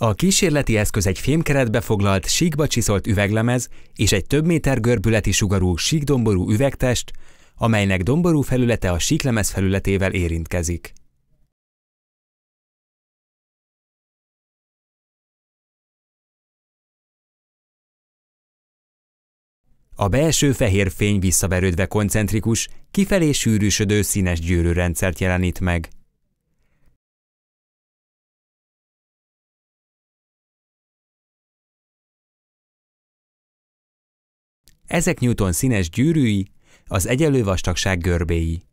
A kísérleti eszköz egy fémkeretbe foglalt, síkba csiszolt üveglemez és egy több méter görbületi sugarú síkdomború üvegtest, amelynek domború felülete a síklemez felületével érintkezik. A belső fehér fény visszaverődve koncentrikus, kifelé sűrűsödő színes gyűrűrendszert jelenít meg. Ezek Newton színes gyűrűi, az egyenlő vastagság görbéi.